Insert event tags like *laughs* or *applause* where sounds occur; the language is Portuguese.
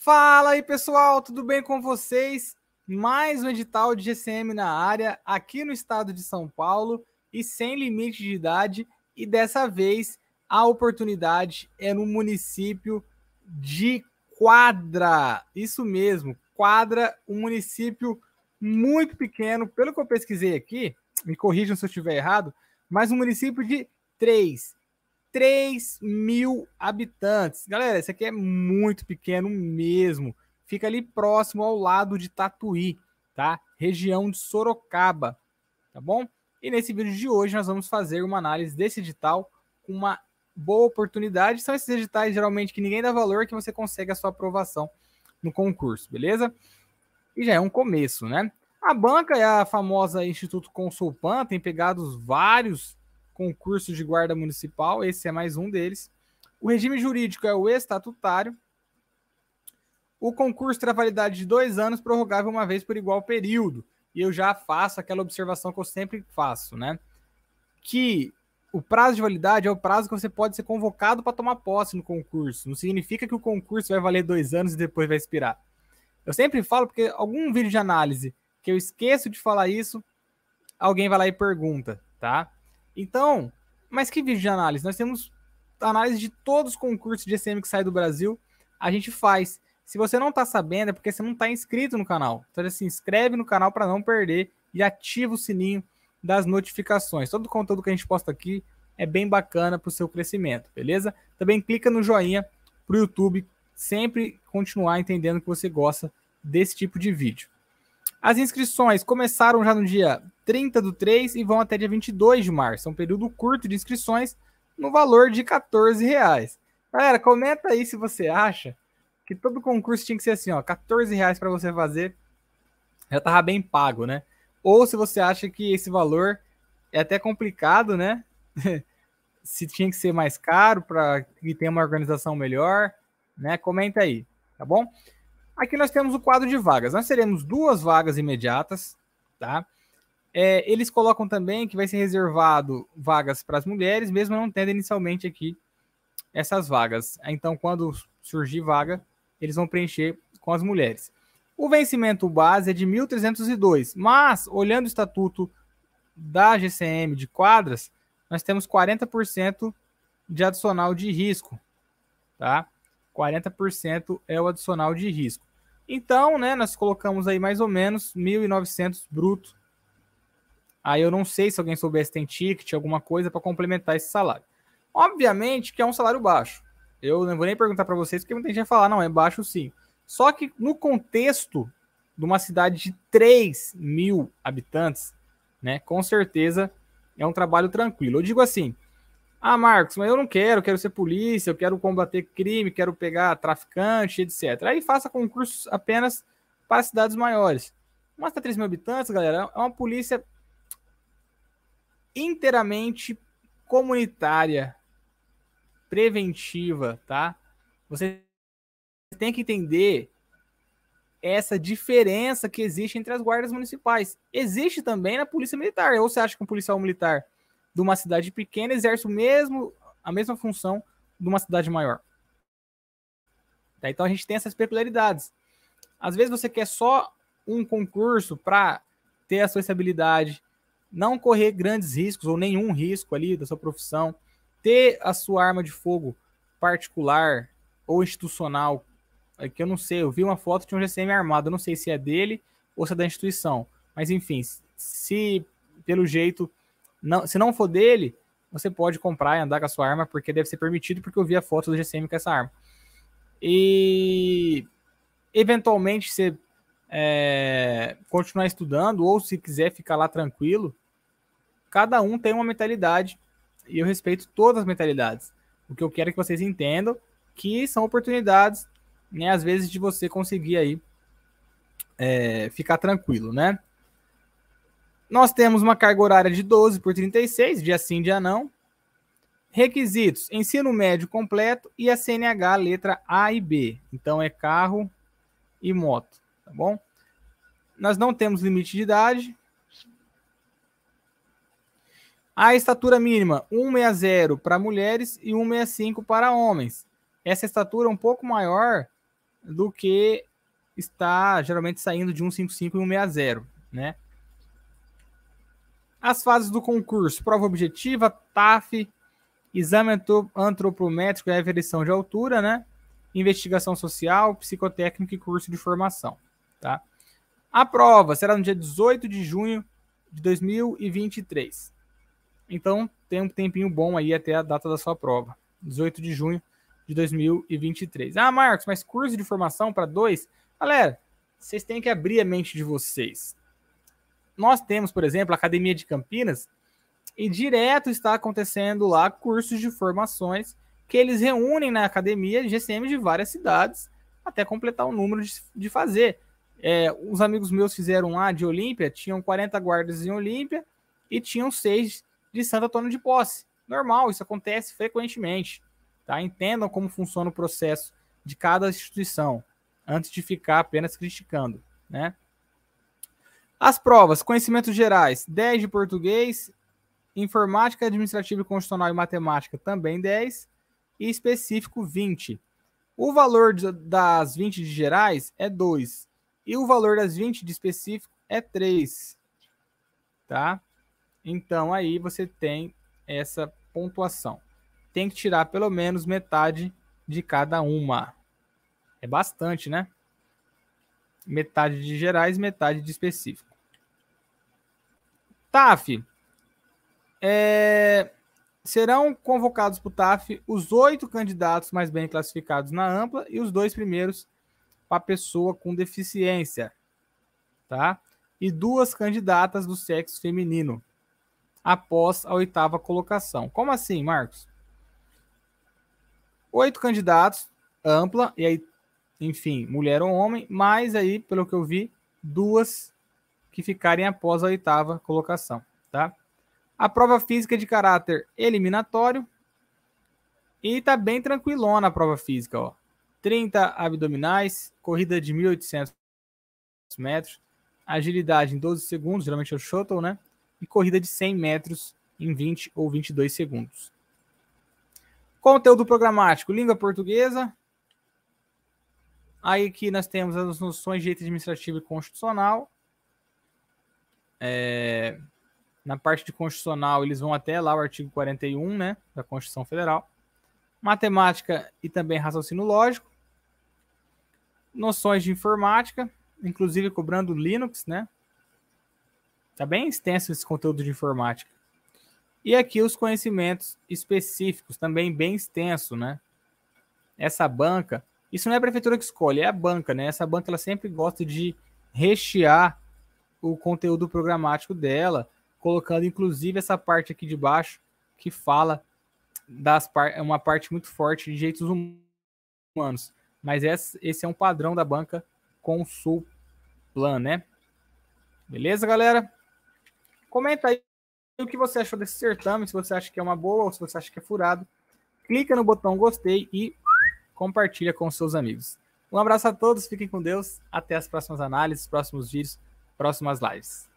Fala aí pessoal, tudo bem com vocês? Mais um edital de GCM na área, aqui no estado de São Paulo e sem limite de idade. E dessa vez a oportunidade é no município de Quadra. Isso mesmo, Quadra, um município muito pequeno, pelo que eu pesquisei aqui, me corrijam se eu estiver errado, mas um município de 3 3 mil habitantes. Galera, isso aqui é muito pequeno mesmo. Fica ali próximo ao lado de Tatuí, tá? Região de Sorocaba, tá bom? E nesse vídeo de hoje nós vamos fazer uma análise desse edital com uma boa oportunidade. São esses editais geralmente que ninguém dá valor que você consegue a sua aprovação no concurso, beleza? E já é um começo, né? A banca é a famosa Instituto Consulpan, tem pegado vários concurso de guarda municipal, esse é mais um deles. O regime jurídico é o estatutário. O concurso terá validade de dois anos, prorrogável uma vez por igual período. E eu já faço aquela observação que eu sempre faço, né? Que o prazo de validade é o prazo que você pode ser convocado para tomar posse no concurso. Não significa que o concurso vai valer dois anos e depois vai expirar. Eu sempre falo, porque algum vídeo de análise que eu esqueço de falar isso, alguém vai lá e pergunta, tá? Então, mas que vídeo de análise? Nós temos análise de todos os concursos de SM que sai do Brasil, a gente faz. Se você não está sabendo, é porque você não está inscrito no canal. Então, se inscreve no canal para não perder e ativa o sininho das notificações. Todo o conteúdo que a gente posta aqui é bem bacana para o seu crescimento, beleza? Também clica no joinha para o YouTube sempre continuar entendendo que você gosta desse tipo de vídeo. As inscrições começaram já no dia 30 do 3 e vão até dia 22 de março. É um período curto de inscrições no valor de 14 reais. Galera, comenta aí se você acha que todo concurso tinha que ser assim, ó, 14 reais para você fazer, já tava bem pago, né? Ou se você acha que esse valor é até complicado, né? *laughs* se tinha que ser mais caro para que tenha uma organização melhor, né? Comenta aí, tá bom? Aqui nós temos o quadro de vagas. Nós teremos duas vagas imediatas, tá? É, eles colocam também que vai ser reservado vagas para as mulheres, mesmo não tendo inicialmente aqui essas vagas. Então, quando surgir vaga, eles vão preencher com as mulheres. O vencimento base é de 1.302, mas olhando o estatuto da GCM de quadras, nós temos 40% de adicional de risco, tá? 40% é o adicional de risco. Então, né, nós colocamos aí mais ou menos 1.900 brutos. Aí eu não sei se alguém soubesse tem ticket, alguma coisa para complementar esse salário. Obviamente que é um salário baixo. Eu não vou nem perguntar para vocês, porque muita gente vai falar, não, é baixo sim. Só que no contexto de uma cidade de 3 mil habitantes, né, com certeza é um trabalho tranquilo. Eu digo assim, ah, Marcos, mas eu não quero, quero ser polícia, eu quero combater crime, quero pegar traficante, etc. Aí faça concursos apenas para cidades maiores. Mas para 3 mil habitantes, galera, é uma polícia inteiramente comunitária, preventiva, tá? Você tem que entender essa diferença que existe entre as guardas municipais. Existe também na polícia militar. Ou você acha que um policial militar de uma cidade pequena exerce o mesmo, a mesma função de uma cidade maior? Tá? Então a gente tem essas peculiaridades. Às vezes você quer só um concurso para ter a sua estabilidade, não correr grandes riscos ou nenhum risco ali da sua profissão, ter a sua arma de fogo particular ou institucional, é que eu não sei, eu vi uma foto de um GCM armado, eu não sei se é dele ou se é da instituição, mas enfim, se pelo jeito, não, se não for dele, você pode comprar e andar com a sua arma, porque deve ser permitido, porque eu vi a foto do GCM com essa arma. E eventualmente você é, continuar estudando ou se quiser ficar lá tranquilo, cada um tem uma mentalidade e eu respeito todas as mentalidades. O que eu quero é que vocês entendam que são oportunidades, né, às vezes de você conseguir aí é, ficar tranquilo, né? Nós temos uma carga horária de 12 por 36, dia sim, dia não. Requisitos: ensino médio completo e a CNH letra A e B. Então é carro e moto. Tá bom? Nós não temos limite de idade. A estatura mínima 1,60 para mulheres e 1,65 para homens. Essa estatura é um pouco maior do que está geralmente saindo de 1,55 e 1,60, né? As fases do concurso: prova objetiva, TAF, exame antropométrico e aferição de altura, né? Investigação social, psicotécnico e curso de formação. Tá? A prova será no dia 18 de junho de 2023. Então, tem um tempinho bom aí até a data da sua prova, 18 de junho de 2023. Ah, Marcos, mas curso de formação para dois? Galera, vocês têm que abrir a mente de vocês. Nós temos, por exemplo, a Academia de Campinas, e direto está acontecendo lá cursos de formações que eles reúnem na academia GCM de várias cidades até completar o número de, de fazer. É, uns amigos meus fizeram lá de Olímpia, tinham 40 guardas em Olímpia e tinham seis de Santo Antônio de Posse. Normal, isso acontece frequentemente. Tá? Entendam como funciona o processo de cada instituição antes de ficar apenas criticando. Né? As provas, conhecimentos gerais, 10 de português, informática administrativa e constitucional e matemática também 10 e específico 20. O valor das 20 de gerais é 2 e o valor das 20 de específico é 3, tá? Então aí você tem essa pontuação. Tem que tirar pelo menos metade de cada uma. É bastante, né? Metade de gerais, metade de específico. TAF. É... Serão convocados para o TAF os oito candidatos mais bem classificados na ampla e os dois primeiros para pessoa com deficiência, tá? E duas candidatas do sexo feminino após a oitava colocação. Como assim, Marcos? Oito candidatos, ampla, e aí, enfim, mulher ou homem, mas aí, pelo que eu vi, duas que ficarem após a oitava colocação, tá? A prova física é de caráter eliminatório e tá bem tranquilona a prova física, ó. 30 abdominais, corrida de 1.800 metros, agilidade em 12 segundos, geralmente é o shuttle, né? E corrida de 100 metros em 20 ou 22 segundos. Conteúdo programático, língua portuguesa. Aí aqui nós temos as noções de direito administrativo e constitucional. É, na parte de constitucional, eles vão até lá o artigo 41 né, da Constituição Federal. Matemática e também raciocínio lógico noções de informática, inclusive cobrando Linux, né? Tá bem extenso esse conteúdo de informática. E aqui os conhecimentos específicos, também bem extenso, né? Essa banca, isso não é a prefeitura que escolhe, é a banca, né? Essa banca ela sempre gosta de rechear o conteúdo programático dela, colocando inclusive essa parte aqui de baixo que fala das par é uma parte muito forte de direitos humanos mas esse é um padrão da banca Consulplan, né? Beleza, galera? Comenta aí o que você achou desse certame, se você acha que é uma boa ou se você acha que é furado. Clica no botão gostei e compartilha com seus amigos. Um abraço a todos, fiquem com Deus, até as próximas análises, próximos vídeos, próximas lives.